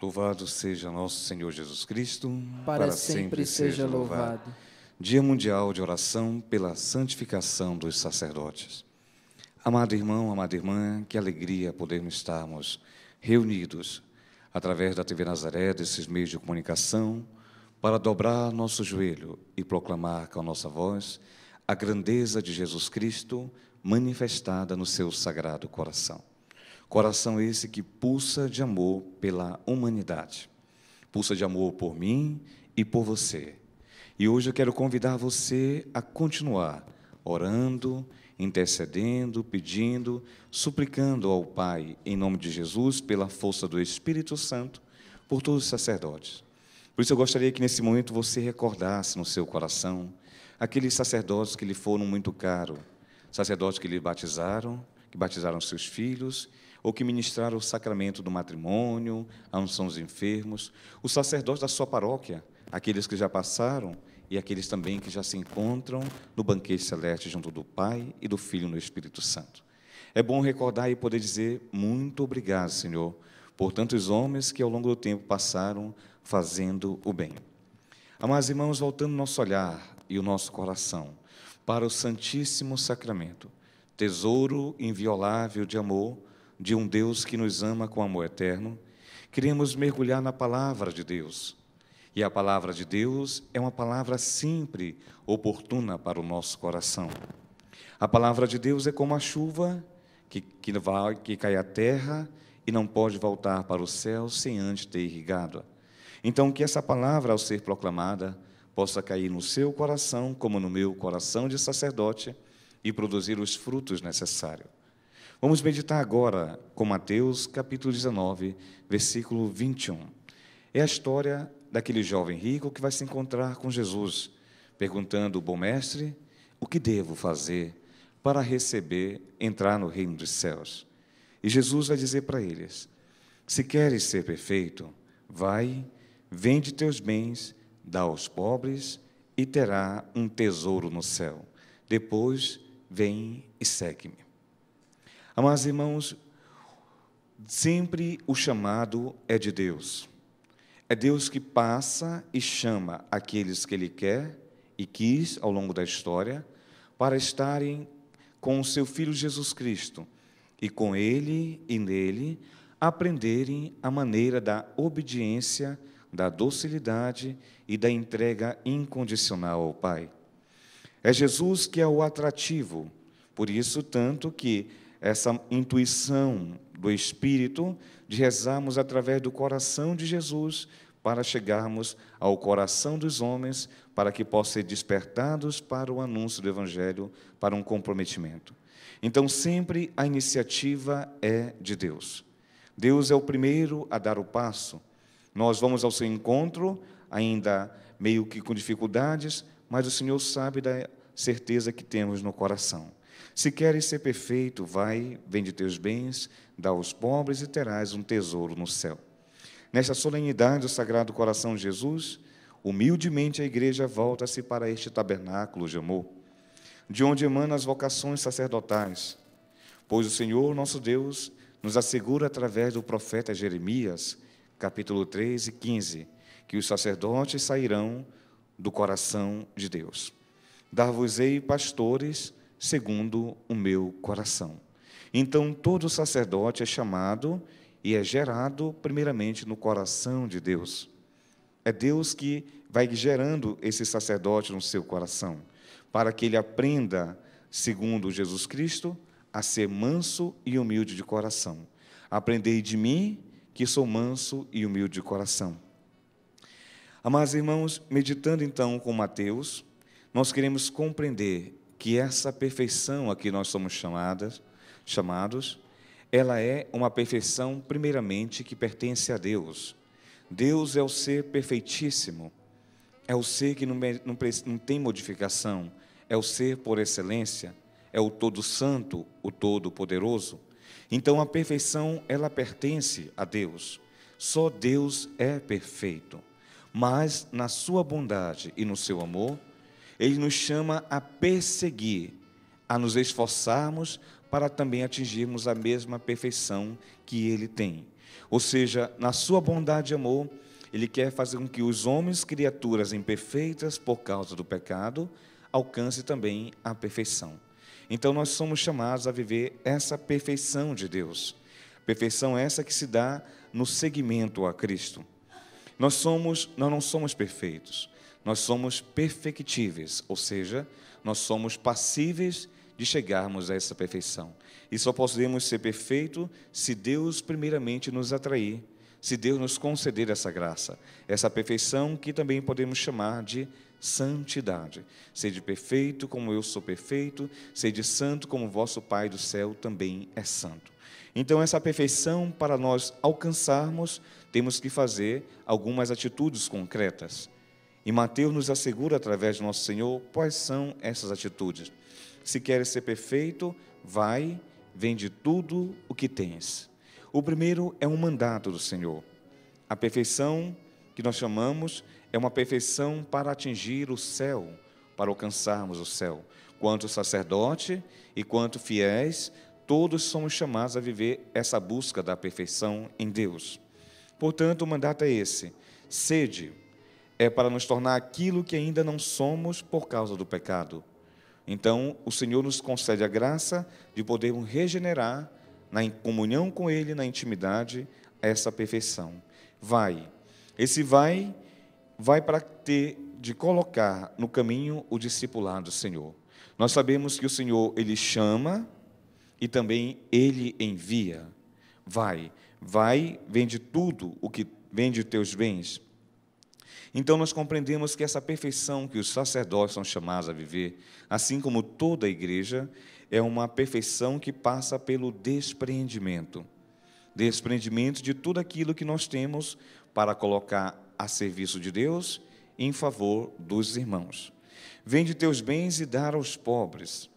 Louvado seja nosso Senhor Jesus Cristo, para, para sempre, sempre, seja louvado. Dia Mundial de Oração pela Santificação dos Sacerdotes. Amado irmão, amada irmã, que alegria podermos estarmos reunidos através da TV Nazaré, desses meios de comunicação, para dobrar nosso joelho e proclamar com a nossa voz a grandeza de Jesus Cristo manifestada no seu sagrado coração. Coração esse que pulsa de amor pela humanidade, pulsa de amor por mim e por você. E hoje eu quero convidar você a continuar orando, intercedendo, pedindo, suplicando ao Pai, em nome de Jesus, pela força do Espírito Santo, por todos os sacerdotes. Por isso eu gostaria que nesse momento você recordasse no seu coração aqueles sacerdotes que lhe foram muito caros, sacerdotes que lhe batizaram, que batizaram seus filhos, ou que ministraram o sacramento do matrimônio, a unção dos enfermos, os sacerdotes da sua paróquia, aqueles que já passaram e aqueles também que já se encontram no banquete celeste junto do Pai e do Filho no Espírito Santo. É bom recordar e poder dizer muito obrigado, Senhor, por tantos homens que ao longo do tempo passaram fazendo o bem. Amados irmãos, voltando nosso olhar e o nosso coração para o Santíssimo Sacramento, tesouro inviolável de amor de um Deus que nos ama com amor eterno, queremos mergulhar na palavra de Deus. E a palavra de Deus é uma palavra sempre oportuna para o nosso coração. A palavra de Deus é como a chuva que, que, vai, que cai à terra e não pode voltar para o céu sem antes ter irrigado. Então, que essa palavra, ao ser proclamada, possa cair no seu coração, como no meu coração de sacerdote, e produzir os frutos necessários. Vamos meditar agora com Mateus, capítulo 19, versículo 21. É a história daquele jovem rico que vai se encontrar com Jesus, perguntando: Bom mestre, o que devo fazer para receber, entrar no reino dos céus? E Jesus vai dizer para eles: Se queres ser perfeito, vai, vende teus bens, dá aos pobres e terá um tesouro no céu. Depois, vem e segue-me. Amados irmãos, sempre o chamado é de Deus. É Deus que passa e chama aqueles que Ele quer e quis ao longo da história para estarem com o seu Filho Jesus Cristo e com Ele e nele aprenderem a maneira da obediência, da docilidade e da entrega incondicional ao Pai. É Jesus que é o atrativo, por isso, tanto que essa intuição do Espírito de rezarmos através do coração de Jesus para chegarmos ao coração dos homens, para que possam ser despertados para o anúncio do Evangelho, para um comprometimento. Então, sempre a iniciativa é de Deus. Deus é o primeiro a dar o passo. Nós vamos ao seu encontro, ainda meio que com dificuldades, mas o Senhor sabe da certeza que temos no coração. Se queres ser perfeito, vai, vende teus bens, dá aos pobres e terás um tesouro no céu. Nesta solenidade do Sagrado Coração de Jesus, humildemente a igreja volta-se para este tabernáculo de amor, de onde emanam as vocações sacerdotais, pois o Senhor nosso Deus nos assegura através do profeta Jeremias, capítulo 3 e 15, que os sacerdotes sairão do coração de Deus. Dar-vos-ei pastores segundo o meu coração. Então todo sacerdote é chamado e é gerado primeiramente no coração de Deus. É Deus que vai gerando esse sacerdote no seu coração, para que ele aprenda, segundo Jesus Cristo, a ser manso e humilde de coração. Aprendei de mim, que sou manso e humilde de coração. Amados irmãos, meditando então com Mateus, nós queremos compreender que essa perfeição a que nós somos chamadas, chamados, ela é uma perfeição, primeiramente, que pertence a Deus. Deus é o ser perfeitíssimo, é o ser que não, não, não tem modificação, é o ser por excelência, é o Todo-Santo, o Todo-Poderoso. Então a perfeição, ela pertence a Deus. Só Deus é perfeito. Mas na sua bondade e no seu amor, ele nos chama a perseguir, a nos esforçarmos para também atingirmos a mesma perfeição que ele tem. Ou seja, na sua bondade e amor, ele quer fazer com que os homens, criaturas imperfeitas por causa do pecado, alcancem também a perfeição. Então nós somos chamados a viver essa perfeição de Deus. Perfeição essa que se dá no seguimento a Cristo. Nós somos, nós não somos perfeitos nós somos perfectíveis, ou seja, nós somos passíveis de chegarmos a essa perfeição. E só podemos ser perfeito se Deus primeiramente nos atrair, se Deus nos conceder essa graça, essa perfeição que também podemos chamar de santidade. Sede perfeito como eu sou perfeito, sede santo como vosso Pai do céu também é santo. Então, essa perfeição, para nós alcançarmos, temos que fazer algumas atitudes concretas. E Mateus nos assegura, através de nosso Senhor, quais são essas atitudes. Se queres ser perfeito, vai, vende tudo o que tens. O primeiro é um mandato do Senhor. A perfeição que nós chamamos é uma perfeição para atingir o céu, para alcançarmos o céu. Quanto sacerdote e quanto fiéis, todos somos chamados a viver essa busca da perfeição em Deus. Portanto, o mandato é esse: sede é para nos tornar aquilo que ainda não somos por causa do pecado. Então, o Senhor nos concede a graça de podermos regenerar, na comunhão com Ele, na intimidade, essa perfeição. Vai. Esse vai, vai para ter de colocar no caminho o discipulado, Senhor. Nós sabemos que o Senhor, Ele chama e também Ele envia. Vai, vai, vende tudo o que vende teus bens então nós compreendemos que essa perfeição que os sacerdotes são chamados a viver, assim como toda a igreja, é uma perfeição que passa pelo despreendimento desprendimento de tudo aquilo que nós temos para colocar a serviço de Deus em favor dos irmãos. Vende teus bens e dar aos pobres.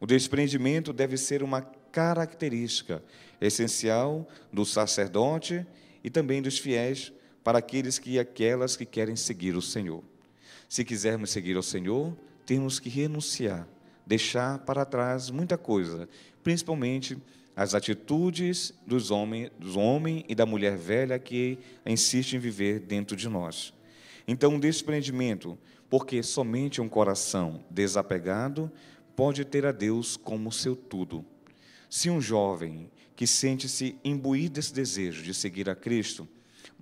O desprendimento deve ser uma característica essencial do sacerdote e também dos fiéis para aqueles que e aquelas que querem seguir o Senhor. Se quisermos seguir o Senhor, temos que renunciar, deixar para trás muita coisa, principalmente as atitudes dos homens, dos homem e da mulher velha que insistem em viver dentro de nós. Então, um desprendimento, porque somente um coração desapegado pode ter a Deus como seu tudo. Se um jovem que sente-se imbuído desse desejo de seguir a Cristo,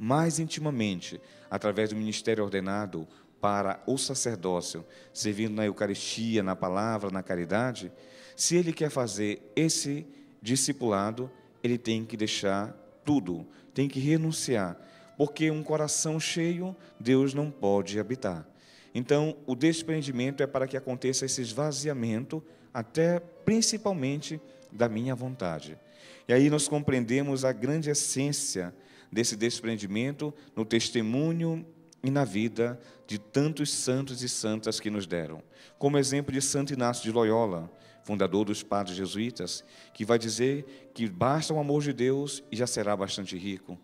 mais intimamente através do ministério ordenado para o sacerdócio, servindo na Eucaristia, na palavra, na caridade, se ele quer fazer esse discipulado, ele tem que deixar tudo, tem que renunciar, porque um coração cheio Deus não pode habitar. Então, o desprendimento é para que aconteça esse esvaziamento, até principalmente da minha vontade. E aí nós compreendemos a grande essência desse desprendimento no testemunho e na vida de tantos santos e santas que nos deram. Como exemplo de Santo Inácio de Loyola, fundador dos padres jesuítas, que vai dizer que basta o amor de Deus e já será bastante rico.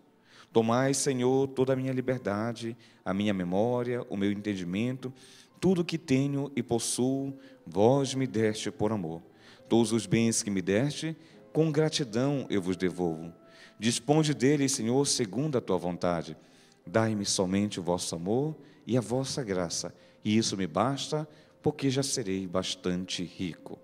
Tomai, Senhor, toda a minha liberdade, a minha memória, o meu entendimento, tudo que tenho e possuo, vós me deste por amor. Todos os bens que me deste, com gratidão eu vos devolvo. Disponde dele, Senhor, segundo a tua vontade. Dai-me somente o vosso amor e a vossa graça, e isso me basta, porque já serei bastante rico.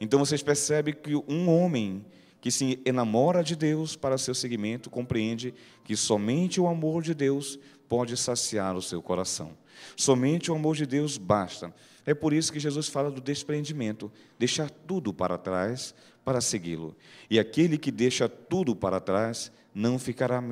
Então vocês percebem que um homem que se enamora de Deus para seu seguimento compreende que somente o amor de Deus pode saciar o seu coração. Somente o amor de Deus basta. É por isso que Jesus fala do desprendimento, deixar tudo para trás para segui-lo. E aquele que deixa tudo para trás não ficará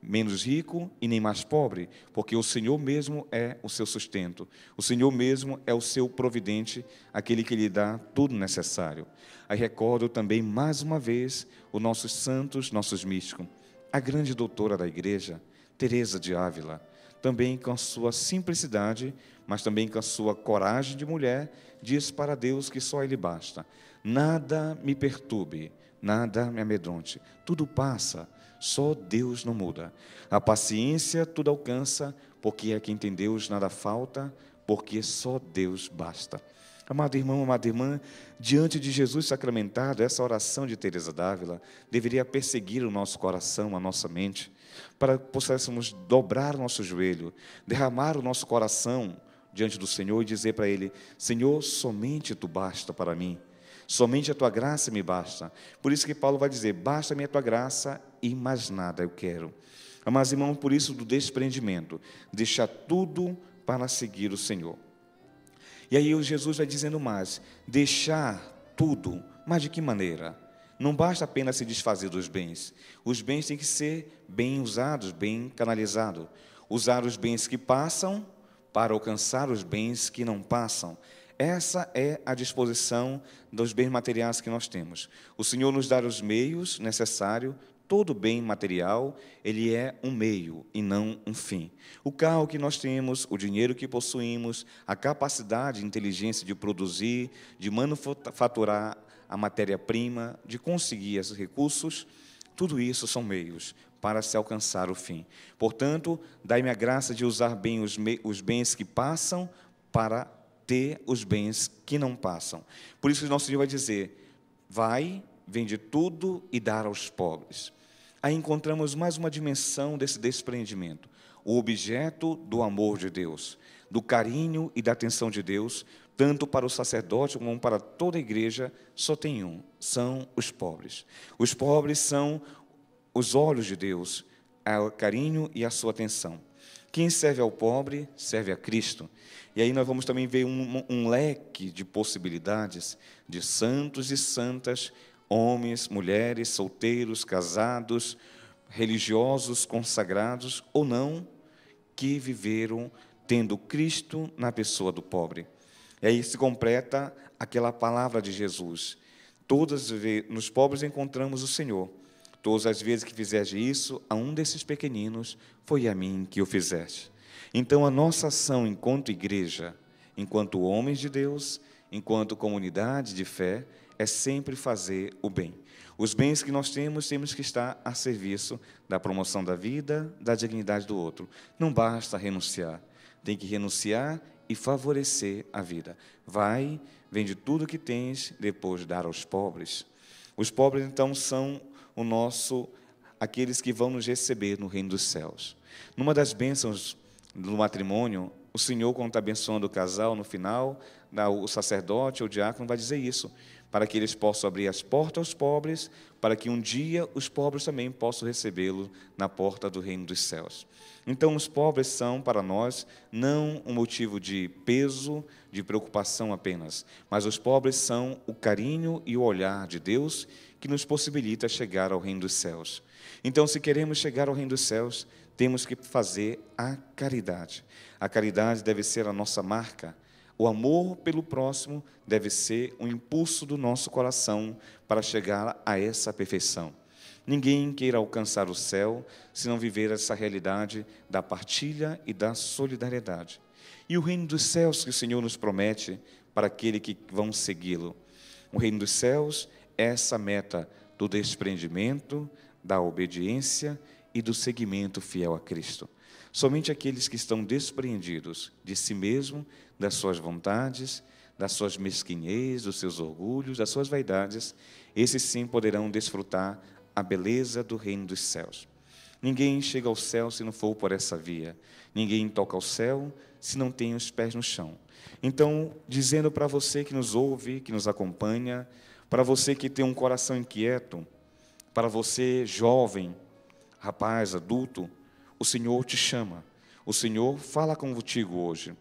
menos rico e nem mais pobre, porque o Senhor mesmo é o seu sustento, o Senhor mesmo é o seu providente, aquele que lhe dá tudo necessário. Aí recordo também mais uma vez os nossos santos, nossos místicos, a grande doutora da igreja, Teresa de Ávila, também com a sua simplicidade, mas também com a sua coragem de mulher, diz para Deus que só ele basta. Nada me perturbe, nada me amedronte. Tudo passa, só Deus não muda. A paciência tudo alcança, porque é quem tem Deus nada falta, porque só Deus basta. Amado irmão, amada irmã, diante de Jesus sacramentado, essa oração de Teresa d'Ávila deveria perseguir o nosso coração, a nossa mente, para que possamos dobrar o nosso joelho, derramar o nosso coração diante do Senhor e dizer para Ele: Senhor, somente Tu basta para mim. Somente a tua graça me basta. Por isso que Paulo vai dizer: basta-me a tua graça e mais nada eu quero. Amados irmãos, por isso do desprendimento, deixar tudo para seguir o Senhor. E aí Jesus vai dizendo mais: deixar tudo, mas de que maneira? Não basta apenas se desfazer dos bens. Os bens têm que ser bem usados, bem canalizados. Usar os bens que passam para alcançar os bens que não passam. Essa é a disposição dos bens materiais que nós temos. O Senhor nos dá os meios necessários todo bem material, ele é um meio e não um fim. O carro que nós temos, o dinheiro que possuímos, a capacidade, e inteligência de produzir, de manufaturar a matéria-prima, de conseguir esses recursos, tudo isso são meios para se alcançar o fim. Portanto, dai-me a graça de usar bem os, os bens que passam para ter os bens que não passam. Por isso que o nosso Senhor vai dizer: vai, vende tudo e dar aos pobres. Aí encontramos mais uma dimensão desse desprendimento, o objeto do amor de Deus, do carinho e da atenção de Deus, tanto para o sacerdote como para toda a igreja, só tem um: são os pobres. Os pobres são os olhos de Deus, o carinho e a sua atenção. Quem serve ao pobre, serve a Cristo. E aí nós vamos também ver um, um leque de possibilidades de santos e santas, homens, mulheres, solteiros, casados, religiosos, consagrados ou não, que viveram tendo Cristo na pessoa do pobre. E aí se completa aquela palavra de Jesus. Todas nos pobres encontramos o Senhor. Todas as vezes que fizeste isso, a um desses pequeninos foi a mim que o fizeste. Então, a nossa ação enquanto igreja, enquanto homens de Deus, enquanto comunidade de fé, é sempre fazer o bem. Os bens que nós temos, temos que estar a serviço da promoção da vida, da dignidade do outro. Não basta renunciar. Tem que renunciar e favorecer a vida. Vai, vende tudo o que tens, depois dar aos pobres. Os pobres, então, são o nosso aqueles que vão nos receber no reino dos céus. Numa das bênçãos do matrimônio, o Senhor, quando está abençoando o casal, no final, o sacerdote ou o diácono vai dizer isso, para que eles possam abrir as portas aos pobres, para que um dia os pobres também possam recebê-lo na porta do reino dos céus. Então, os pobres são, para nós, não um motivo de peso, de preocupação apenas, mas os pobres são o carinho e o olhar de Deus que nos possibilita chegar ao Reino dos Céus. Então, se queremos chegar ao Reino dos Céus, temos que fazer a caridade. A caridade deve ser a nossa marca. O amor pelo próximo deve ser o um impulso do nosso coração para chegar a essa perfeição. Ninguém queira alcançar o céu se não viver essa realidade da partilha e da solidariedade. E o reino dos céus que o Senhor nos promete para aquele que vão segui-lo. O reino dos céus essa meta do desprendimento, da obediência e do seguimento fiel a Cristo. Somente aqueles que estão despreendidos de si mesmo, das suas vontades, das suas mesquinhez, dos seus orgulhos, das suas vaidades, esses sim poderão desfrutar a beleza do reino dos céus. Ninguém chega ao céu se não for por essa via. Ninguém toca ao céu se não tem os pés no chão. Então, dizendo para você que nos ouve, que nos acompanha, para você que tem um coração inquieto, para você jovem, rapaz, adulto, o Senhor te chama. O Senhor fala contigo hoje.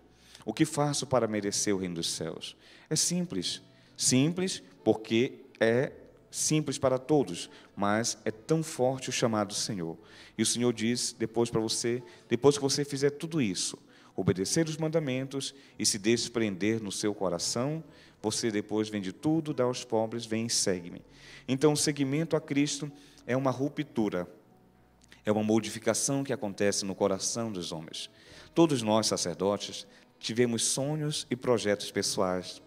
O que faço para merecer o reino dos céus? É simples. Simples porque é simples para todos, mas é tão forte o chamado do Senhor. E o Senhor diz depois para você, depois que você fizer tudo isso, obedecer os mandamentos e se desprender no seu coração, você depois vende tudo, dá aos pobres, vem e segue-me. Então, o seguimento a Cristo é uma ruptura, é uma modificação que acontece no coração dos homens. Todos nós, sacerdotes, tivemos sonhos e projetos pessoais,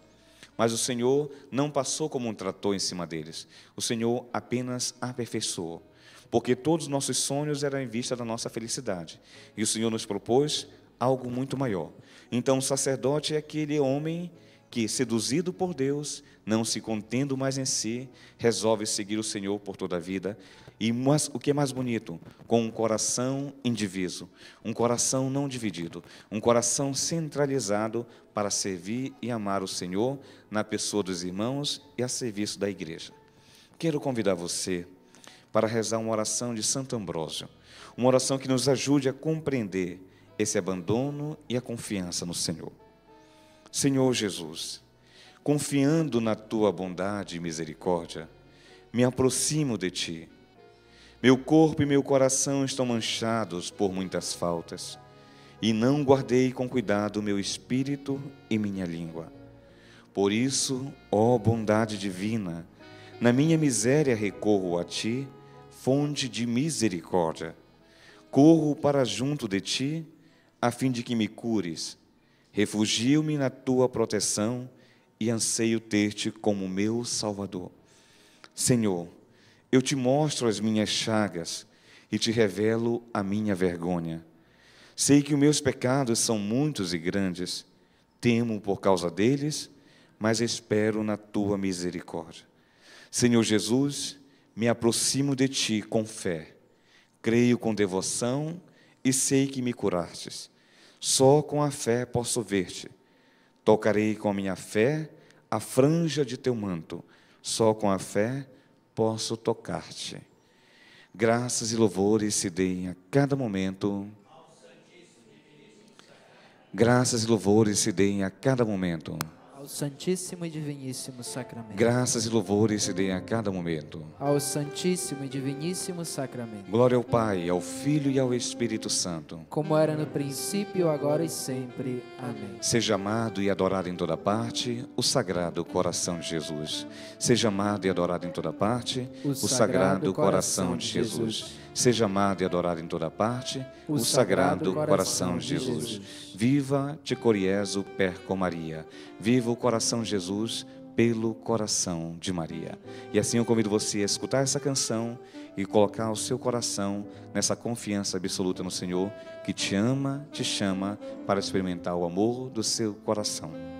mas o Senhor não passou como um trator em cima deles, o Senhor apenas aperfeiçoou porque todos os nossos sonhos eram em vista da nossa felicidade. E o Senhor nos propôs algo muito maior. Então, o sacerdote é aquele homem que, seduzido por Deus, não se contendo mais em si, resolve seguir o Senhor por toda a vida. E mas, o que é mais bonito? Com um coração indiviso, um coração não dividido, um coração centralizado para servir e amar o Senhor na pessoa dos irmãos e a serviço da igreja. Quero convidar você para rezar uma oração de Santo Ambrósio, uma oração que nos ajude a compreender esse abandono e a confiança no Senhor. Senhor Jesus, confiando na tua bondade e misericórdia, me aproximo de ti. Meu corpo e meu coração estão manchados por muitas faltas, e não guardei com cuidado meu espírito e minha língua. Por isso, ó bondade divina, na minha miséria recorro a ti, fonte de misericórdia. Corro para junto de ti, a fim de que me cures. Refugio-me na tua proteção e anseio ter-te como meu Salvador. Senhor, eu te mostro as minhas chagas e te revelo a minha vergonha. Sei que os meus pecados são muitos e grandes, temo por causa deles, mas espero na tua misericórdia. Senhor Jesus, me aproximo de ti com fé, creio com devoção e sei que me curastes. Só com a fé posso ver-te. Tocarei com a minha fé a franja de teu manto. Só com a fé posso tocar-te. Graças e louvores se deem a cada momento. Graças e louvores se deem a cada momento ao Santíssimo e Diviníssimo Sacramento. Graças e louvores se dêem a cada momento. Ao Santíssimo e Diviníssimo Sacramento. Glória ao Pai, ao Filho e ao Espírito Santo. Como era no princípio, agora e sempre. Amém. Seja amado e adorado em toda parte o Sagrado Coração de Jesus. Seja amado e adorado em toda parte o, o Sagrado, Sagrado Coração, Coração de Jesus. Jesus seja amado e adorado em toda parte, o, o Sagrado, Sagrado Coração, Coração Jesus. Jesus. Viva te coriezo perco Maria. Viva o Coração Jesus pelo coração de Maria. E assim eu convido você a escutar essa canção e colocar o seu coração nessa confiança absoluta no Senhor que te ama, te chama para experimentar o amor do seu coração.